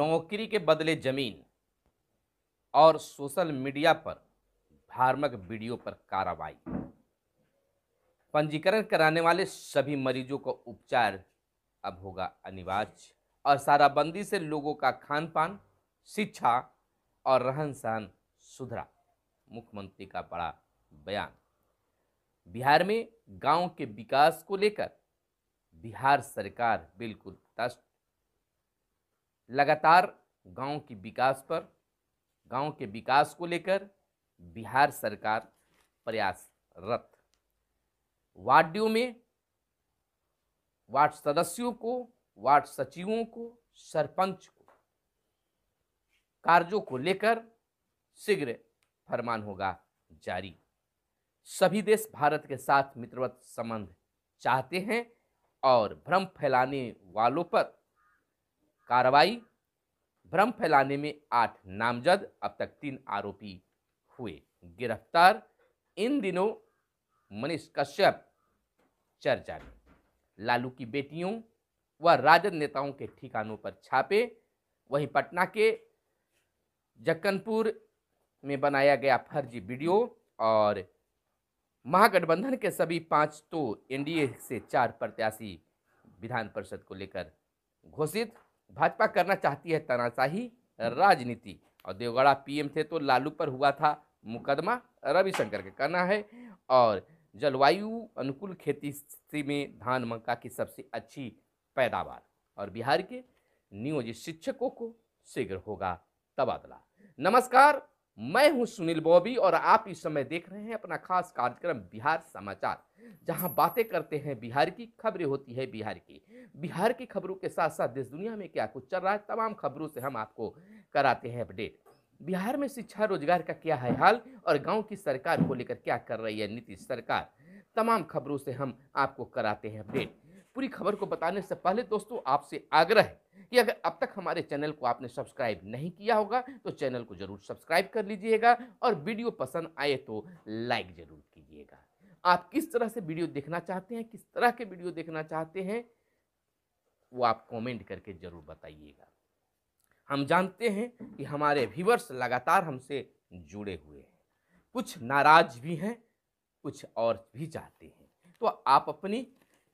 नौकरी के बदले ज़मीन और सोशल मीडिया पर धार्मिक वीडियो पर कार्रवाई पंजीकरण कराने वाले सभी मरीजों का उपचार अब होगा अनिवार्य और शराबबंदी से लोगों का खान पान शिक्षा और रहन सहन सुधरा मुख्यमंत्री का बड़ा बयान बिहार में गांव के विकास को लेकर बिहार सरकार बिल्कुल तस्त लगातार गांव की विकास पर गांव के विकास को लेकर बिहार सरकार प्रयासरत वार्डियों में वार्ड सदस्यों को वार्ड सचिवों को सरपंच को कार्यों को लेकर शीघ्र फरमान होगा जारी सभी देश भारत के साथ मित्रवत संबंध चाहते हैं और भ्रम फैलाने वालों पर कार्रवाई भ्रम फैलाने में आठ नामजद अब तक तीन आरोपी हुए गिरफ्तार इन दिनों मनीष कश्यप चर्चा में लालू की बेटियों व राजद नेताओं के ठिकानों पर छापे वहीं पटना के जक्कनपुर में बनाया गया फर्जी वीडियो और महागठबंधन के सभी पांच तो एनडीए से चार प्रत्याशी विधान परिषद को लेकर घोषित भाजपा करना चाहती है तनाशाही राजनीति और देवगढ़ा पीएम थे तो लालू पर हुआ था मुकदमा रविशंकर का कहना है और जलवायु अनुकूल खेती में धान मक्का की सबसे अच्छी पैदावार और बिहार के नियोजित शिक्षकों को शीघ्र होगा तबादला नमस्कार मैं हूं सुनील बॉबी और आप इस समय देख रहे हैं अपना खास कार्यक्रम बिहार समाचार जहां बातें करते हैं बिहार की खबरें होती है बिहार की बिहार की खबरों के साथ साथ देश दुनिया में क्या कुछ चल रहा है तमाम खबरों से हम आपको कराते हैं अपडेट बिहार में शिक्षा रोजगार का क्या है हाल और गाँव की सरकार को लेकर क्या कर रही है नीतीश सरकार तमाम खबरों से हम आपको कराते हैं अपडेट पूरी खबर को बताने से पहले दोस्तों आपसे आग्रह है कि अगर अब तक हमारे चैनल को आपने सब्सक्राइब नहीं किया होगा तो चैनल को जरूर सब्सक्राइब कर लीजिएगा और वीडियो पसंद आए तो लाइक जरूर कीजिएगा आप किस तरह से वीडियो देखना चाहते हैं किस तरह के वीडियो देखना चाहते हैं वो आप कमेंट करके ज़रूर बताइएगा हम जानते हैं कि हमारे व्यूवर्स लगातार हमसे जुड़े हुए हैं कुछ नाराज भी हैं कुछ और भी चाहते हैं तो आप अपनी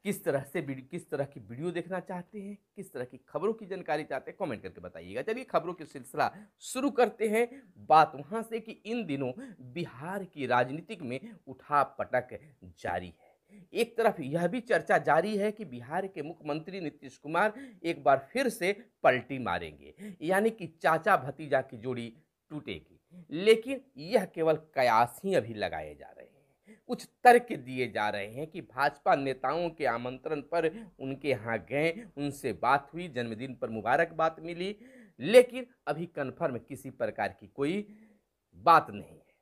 किस तरह से किस तरह की वीडियो देखना चाहते हैं किस तरह की खबरों की जानकारी चाहते हैं कमेंट करके बताइएगा चलिए खबरों की सिलसिला शुरू करते हैं बात वहाँ से कि इन दिनों बिहार की राजनीतिक में उठा पटक जारी है एक तरफ यह भी चर्चा जारी है कि बिहार के मुख्यमंत्री नीतीश कुमार एक बार फिर से पलटी मारेंगे यानी कि चाचा भतीजा की जोड़ी टूटेगी लेकिन यह केवल कयास ही अभी लगाए जा रहे हैं कुछ तर्क दिए जा रहे हैं कि भाजपा नेताओं के आमंत्रण पर उनके यहाँ गए उनसे बात हुई जन्मदिन पर मुबारकबाद मिली लेकिन अभी कन्फर्म किसी प्रकार की कोई बात नहीं है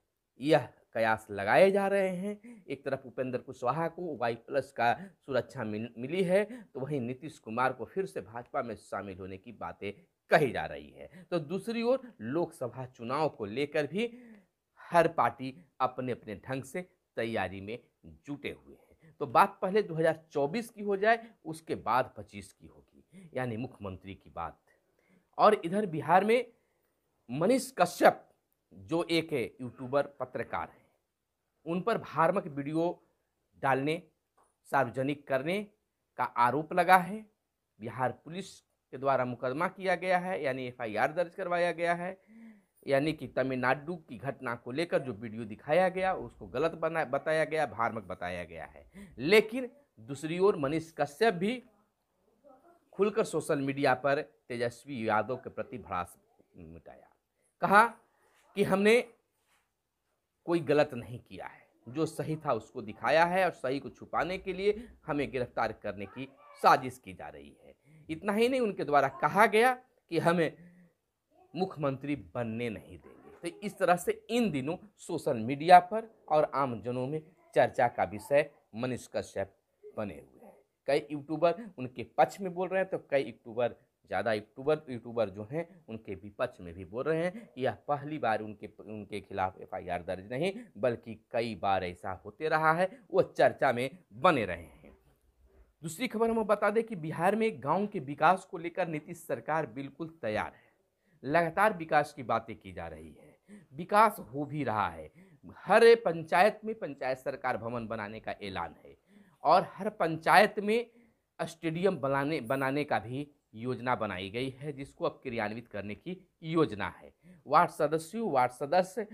यह कयास लगाए जा रहे हैं एक तरफ उपेंद्र कुशवाहा को वाई प्लस का सुरक्षा मिल, मिली है तो वहीं नीतीश कुमार को फिर से भाजपा में शामिल होने की बातें कही जा रही है तो दूसरी ओर लोकसभा चुनाव को लेकर भी हर पार्टी अपने अपने ढंग से तैयारी में जुटे हुए हैं तो बात पहले 2024 की हो जाए उसके बाद 25 की होगी यानी मुख्यमंत्री की बात और इधर बिहार में मनीष कश्यप जो एक यूट्यूबर पत्रकार हैं उन पर भार्मिक वीडियो डालने सार्वजनिक करने का आरोप लगा है बिहार पुलिस के द्वारा मुकदमा किया गया है यानी एफआईआर दर्ज करवाया गया है यानी कि तमिलनाडु की घटना को लेकर जो वीडियो दिखाया गया उसको गलत बना बताया गया भ्रामक बताया गया है लेकिन दूसरी ओर मनीष कश्यप भी खुलकर सोशल मीडिया पर तेजस्वी यादव के प्रति भड़ास मिटाया कहा कि हमने कोई गलत नहीं किया है जो सही था उसको दिखाया है और सही को छुपाने के लिए हमें गिरफ्तार करने की साजिश की जा रही है इतना ही नहीं उनके द्वारा कहा गया कि हमें मुख्यमंत्री बनने नहीं देंगे तो इस तरह से इन दिनों सोशल मीडिया पर और आमजनों में चर्चा का विषय मनीष कश्यप बने हुए हैं कई यूट्यूबर उनके पक्ष में बोल रहे हैं तो कई यूट्यूबर ज़्यादा यूट्यूबर यूट्यूबर जो हैं उनके विपक्ष में भी बोल रहे हैं यह पहली बार उनके उनके खिलाफ एफआईआर दर्ज नहीं बल्कि कई बार ऐसा होते रहा है वो चर्चा में बने रहे हैं दूसरी खबर हम बता दें कि बिहार में गांव के विकास को लेकर नीतीश सरकार बिल्कुल तैयार है लगातार विकास की बातें की जा रही है विकास हो भी रहा है हर पंचायत में पंचायत सरकार भवन बनाने का ऐलान है और हर पंचायत में स्टेडियम बनाने बनाने का भी योजना बनाई गई है जिसको अब क्रियान्वित करने की योजना है वार्ड सदस्यों वार्ड सदस्य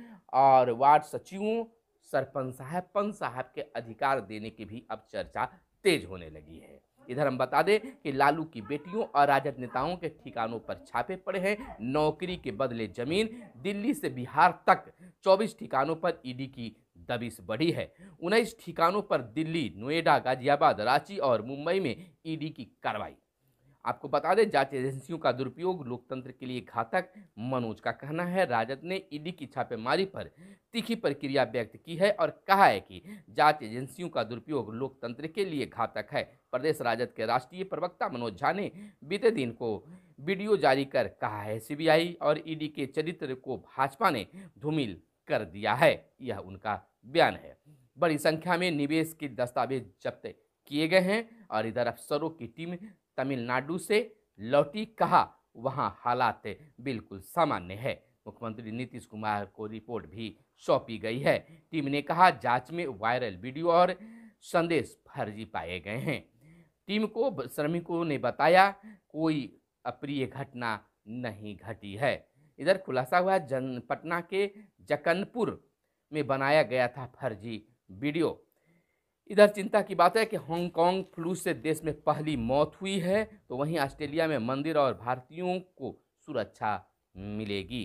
और वार्ड सचिवों सरपंच साहब पंच साहब के अधिकार देने की भी अब चर्चा तेज होने लगी है इधर हम बता दें कि लालू की बेटियों और राजद नेताओं के ठिकानों पर छापे पड़े हैं नौकरी के बदले जमीन दिल्ली से बिहार तक 24 ठिकानों पर ईडी की दबिश बढ़ी है उन्नीस ठिकानों पर दिल्ली नोएडा गाजियाबाद रांची और मुंबई में ईडी की कार्रवाई आपको बता दें जांच एजेंसियों का दुरुपयोग लोकतंत्र के लिए घातक मनोज का कहना है राजद ने ईडी की छापेमारी पर तीखी प्रक्रिया व्यक्त की है और कहा है कि जांच एजेंसियों का दुरुपयोग लोकतंत्र के लिए घातक है प्रदेश राजद के राष्ट्रीय प्रवक्ता मनोज झा ने बीते दिन को वीडियो जारी कर कहा है सीबीआई और ईडी के चरित्र को भाजपा ने धूमिल कर दिया है यह उनका बयान है बड़ी संख्या में निवेश के दस्तावेज जब्त किए गए हैं और इधर अफसरों की टीम तमिलनाडु से लौटी कहा वहां हालात बिल्कुल सामान्य है मुख्यमंत्री नीतीश कुमार को रिपोर्ट भी सौंपी गई है टीम ने कहा जांच में वायरल वीडियो और संदेश फर्जी पाए गए हैं टीम को श्रमिकों ने बताया कोई अप्रिय घटना नहीं घटी है इधर खुलासा हुआ जन पटना के जकनपुर में बनाया गया था फर्जी वीडियो इधर चिंता की बात है कि हांगकांग फ्लू से देश में पहली मौत हुई है तो वहीं ऑस्ट्रेलिया में मंदिर और भारतीयों को सुरक्षा मिलेगी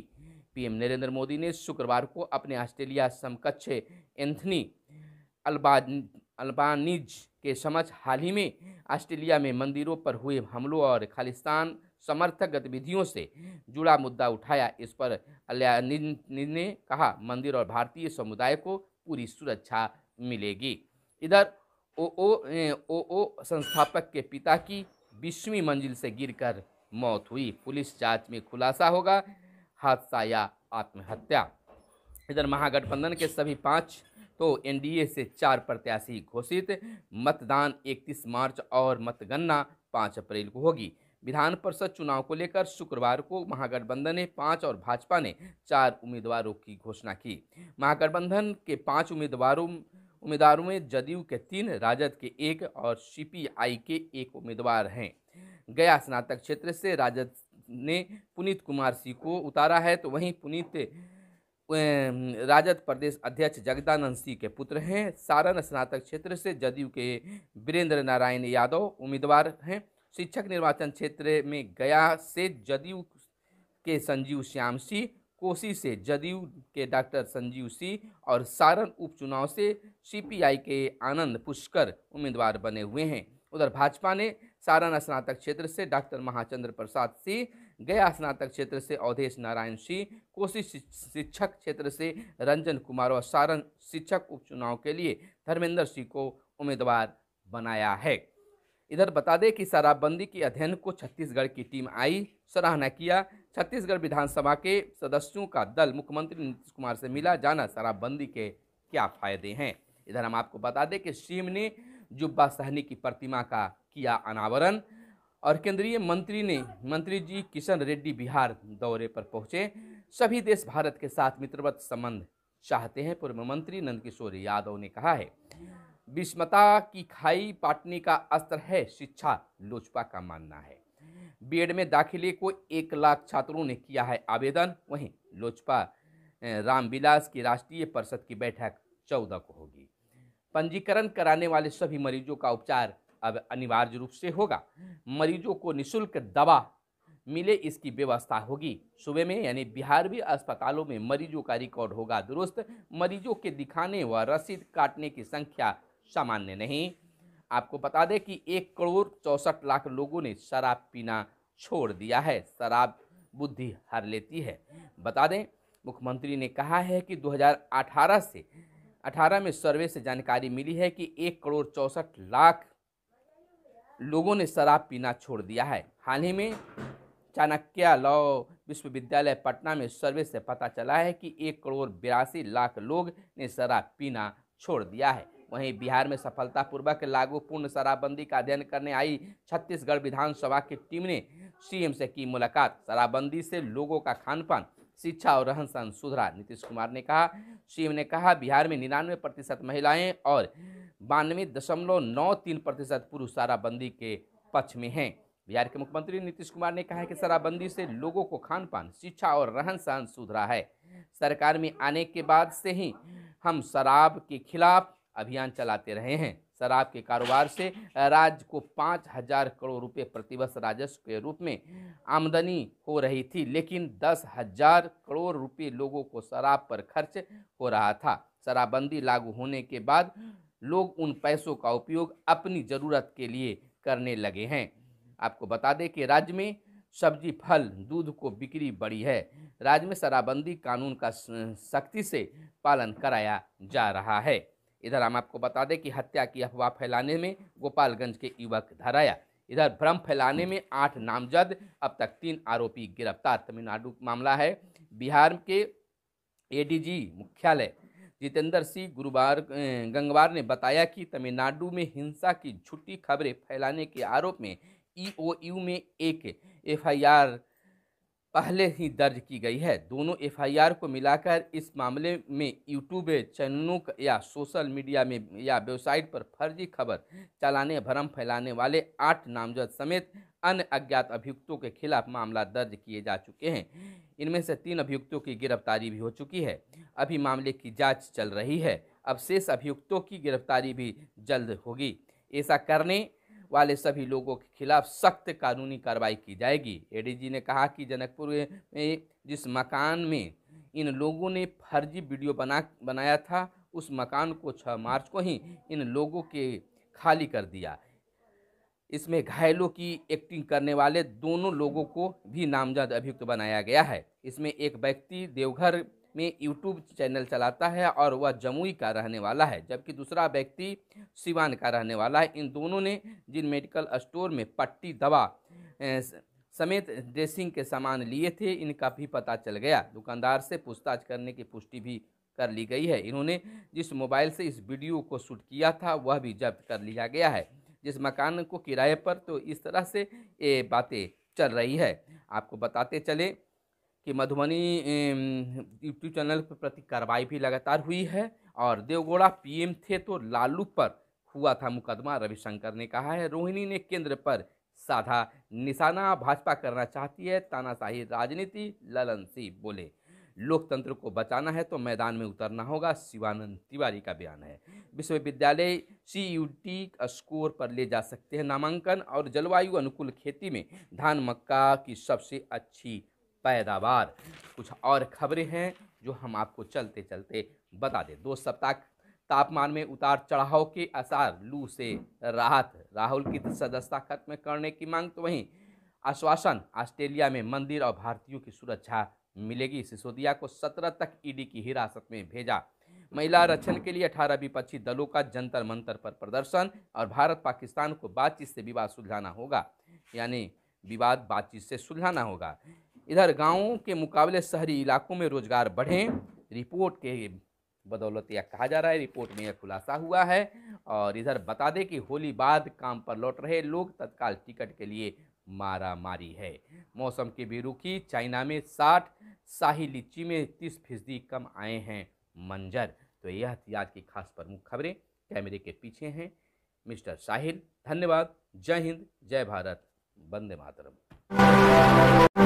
पीएम नरेंद्र मोदी ने शुक्रवार को अपने ऑस्ट्रेलिया समकक्ष एंथनी अल्बान अल्बानिज के समक्ष हाल ही में ऑस्ट्रेलिया में मंदिरों पर हुए हमलों और खालिस्तान समर्थक गतिविधियों से जुड़ा मुद्दा उठाया इस पर अल्लाज ने कहा मंदिर और भारतीय समुदाय को पूरी सुरक्षा मिलेगी इधर ओ ओ ओ ओ संस्थापक के पिता की बीसवीं मंजिल से गिरकर मौत हुई पुलिस जांच में खुलासा होगा हादसा या आत्महत्या इधर महागठबंधन के सभी पाँच तो एनडीए से चार प्रत्याशी घोषित मतदान 31 मार्च और मतगणना 5 अप्रैल को होगी विधान परिषद चुनाव को लेकर शुक्रवार को महागठबंधन ने पाँच और भाजपा ने चार उम्मीदवारों की घोषणा की महागठबंधन के पाँच उम्मीदवारों उम्मीदवारों में जदयू के तीन राजद के एक और सीपीआई के एक उम्मीदवार हैं गया स्नातक क्षेत्र से राजद ने पुनीत कुमार सिंह को उतारा है तो वहीं पुनीत राजद प्रदेश अध्यक्ष जगदानंद सिंह के पुत्र हैं सारण स्नातक क्षेत्र से जदयू के वीरेंद्र नारायण यादव उम्मीदवार हैं शिक्षक निर्वाचन क्षेत्र में गया से जदयू के संजीव श्याम सिंह कोसी से जदयू के डॉक्टर संजीव सिंह और सारण उपचुनाव से सीपीआई के आनंद पुष्कर उम्मीदवार बने हुए हैं उधर भाजपा ने सारण स्नातक क्षेत्र से डॉक्टर महाचंद्र प्रसाद सिंह गया स्नातक क्षेत्र से अवधेश नारायण सिंह कोसी शिक्षक क्षेत्र से रंजन कुमार और सारण शिक्षक उपचुनाव के लिए धर्मेंद्र सिंह को उम्मीदवार बनाया है इधर बता दें कि शराबबंदी के अध्ययन को छत्तीसगढ़ की टीम आई सराहना किया छत्तीसगढ़ विधानसभा के सदस्यों का दल मुख्यमंत्री नीतीश कुमार से मिला जाना शराबबंदी के क्या फायदे हैं इधर हम आपको बता दें कि सीएम ने जुब्बा सहनी की प्रतिमा का किया अनावरण और केंद्रीय मंत्री ने मंत्री जी किशन रेड्डी बिहार दौरे पर पहुंचे सभी देश भारत के साथ मित्रवत संबंध चाहते हैं पूर्व मंत्री नंदकिशोर यादव ने कहा है विषमता की खाई पाटने का अस्त्र है शिक्षा लोजपा का मानना है बीएड में दाखिले को एक लाख छात्रों ने किया है आवेदन वहीं लोजपा रामविलास की राष्ट्रीय परिषद की बैठक चौदह को होगी पंजीकरण कराने वाले सभी मरीजों का उपचार अब अनिवार्य रूप से होगा मरीजों को निशुल्क दवा मिले इसकी व्यवस्था होगी सुबह में यानी बिहार भी अस्पतालों में मरीजों का रिकॉर्ड होगा दुरुस्त मरीजों के दिखाने व रसीद काटने की संख्या सामान्य नहीं आपको बता दें कि एक करोड़ चौंसठ लाख लोगों ने शराब पीना छोड़ दिया है शराब बुद्धि हर लेती है बता दें मुख्यमंत्री ने कहा है कि 2018 से 18 में सर्वे से जानकारी मिली है कि एक करोड़ चौंसठ लाख लोगों ने शराब पीना छोड़ दिया है हाल ही में चाणक्य लॉ विश्वविद्यालय पटना में सर्वे से पता चला है कि एक करोड़ बयासी लाख लोग ने शराब पीना छोड़ दिया है वहीं बिहार में सफलतापूर्वक लागू पूर्ण शराबबंदी का अध्ययन करने आई छत्तीसगढ़ विधानसभा की टीम ने सीएम से की मुलाकात शराबबंदी से लोगों का खान पान शिक्षा और रहन सहन सुधरा नीतीश कुमार ने कहा सीएम ने कहा बिहार में निन्यानवे प्रतिशत महिलाएँ और बानवे दशमलव नौ तीन प्रतिशत पुरुष शराबबंदी के पक्ष में हैं बिहार के मुख्यमंत्री नीतीश कुमार ने कहा है कि शराबबंदी से लोगों को खान पान शिक्षा और रहन सहन सुधरा है सरकार में आने के बाद से ही हम शराब के खिलाफ अभियान चलाते रहे हैं शराब के कारोबार से राज्य को पाँच हजार करोड़ रुपए प्रतिवर्ष राजस्व के रूप में आमदनी हो रही थी लेकिन दस हजार करोड़ रुपए लोगों को शराब पर खर्च हो रहा था शराबबंदी लागू होने के बाद लोग उन पैसों का उपयोग अपनी ज़रूरत के लिए करने लगे हैं आपको बता दें कि राज्य में सब्जी फल दूध को बिक्री बढ़ी है राज्य में शराबबंदी कानून का सख्ती से पालन कराया जा रहा है इधर हम आपको बता दें कि हत्या की अफवाह फैलाने में गोपालगंज के युवक धराया इधर भ्रम फैलाने में आठ नामजद अब तक तीन आरोपी गिरफ्तार तमिलनाडु मामला है बिहार के एडीजी मुख्यालय जितेंद्र सिंह गुरुवार गंगवार ने बताया कि तमिलनाडु में हिंसा की झूठी खबरें फैलाने के आरोप में ईओयू में एक एफआईआर पहले ही दर्ज की गई है दोनों एफआईआर को मिलाकर इस मामले में यूट्यूब चैनलों या सोशल मीडिया में या वेबसाइट पर फर्जी खबर चलाने भ्रम फैलाने वाले आठ नामजद समेत अन्य अज्ञात अभियुक्तों के खिलाफ मामला दर्ज किए जा चुके हैं इनमें से तीन अभियुक्तों की गिरफ्तारी भी हो चुकी है अभी मामले की जाँच चल रही है अब शेष अभियुक्तों की गिरफ्तारी भी जल्द होगी ऐसा करने वाले सभी लोगों के खिलाफ सख्त कानूनी कार्रवाई की जाएगी एडीजी ने कहा कि जनकपुर में जिस मकान में इन लोगों ने फर्जी वीडियो बना बनाया था उस मकान को 6 मार्च को ही इन लोगों के खाली कर दिया इसमें घायलों की एक्टिंग करने वाले दोनों लोगों को भी नामजद अभियुक्त बनाया गया है इसमें एक व्यक्ति देवघर में यूट्यूब चैनल चलाता है और वह जमुई का रहने वाला है जबकि दूसरा व्यक्ति सिवान का रहने वाला है इन दोनों ने जिन मेडिकल स्टोर में पट्टी दवा समेत ड्रेसिंग के सामान लिए थे इनका भी पता चल गया दुकानदार से पूछताछ करने की पुष्टि भी कर ली गई है इन्होंने जिस मोबाइल से इस वीडियो को शूट किया था वह भी जब्त कर लिया गया है जिस मकान को किराए पर तो इस तरह से ये बातें चल रही है आपको बताते चले कि मधुबनी यूट्यूब चैनल पर प्रति कार्रवाई भी लगातार हुई है और देवगौड़ा पीएम थे तो लालू पर हुआ था मुकदमा रविशंकर ने कहा है रोहिणी ने केंद्र पर साधा निशाना भाजपा करना चाहती है तानाशाही राजनीति ललन सिंह बोले लोकतंत्र को बचाना है तो मैदान में उतरना होगा शिवानंद तिवारी का बयान है विश्वविद्यालय सी यू टी स्कोर पर ले जा सकते हैं नामांकन और जलवायु अनुकूल खेती में धान मक्का की सबसे अच्छी पैदावार कुछ और खबरें हैं जो हम आपको चलते चलते बता दें दो सप्ताह तापमान में उतार चढ़ाव के आसार लू से राहत राहुल की सदस्यता खत्म करने की मांग तो वहीं आश्वासन ऑस्ट्रेलिया में मंदिर और भारतीयों की सुरक्षा मिलेगी सिसोदिया को सत्रह तक ईडी की हिरासत में भेजा महिला आरक्षण के लिए अठारह विपक्षी दलों का जंतर मंतर पर प्रदर्शन और भारत पाकिस्तान को बातचीत से विवाद सुलझाना होगा यानी विवाद बातचीत से सुलझाना होगा इधर गाँव के मुकाबले शहरी इलाकों में रोजगार बढ़ें रिपोर्ट के बदौलत यह कहा जा रहा है रिपोर्ट में यह खुलासा हुआ है और इधर बता दें कि होली बाद काम पर लौट रहे लोग तत्काल टिकट के लिए मारा मारी है मौसम की बेरुखी चाइना में साठ शाही लीची में तीस फीसदी कम आए हैं मंजर तो यह थी आज की खास प्रमुख खबरें कैमरे के पीछे हैं मिस्टर साहिल धन्यवाद जय हिंद जय भारत वंदे मातरम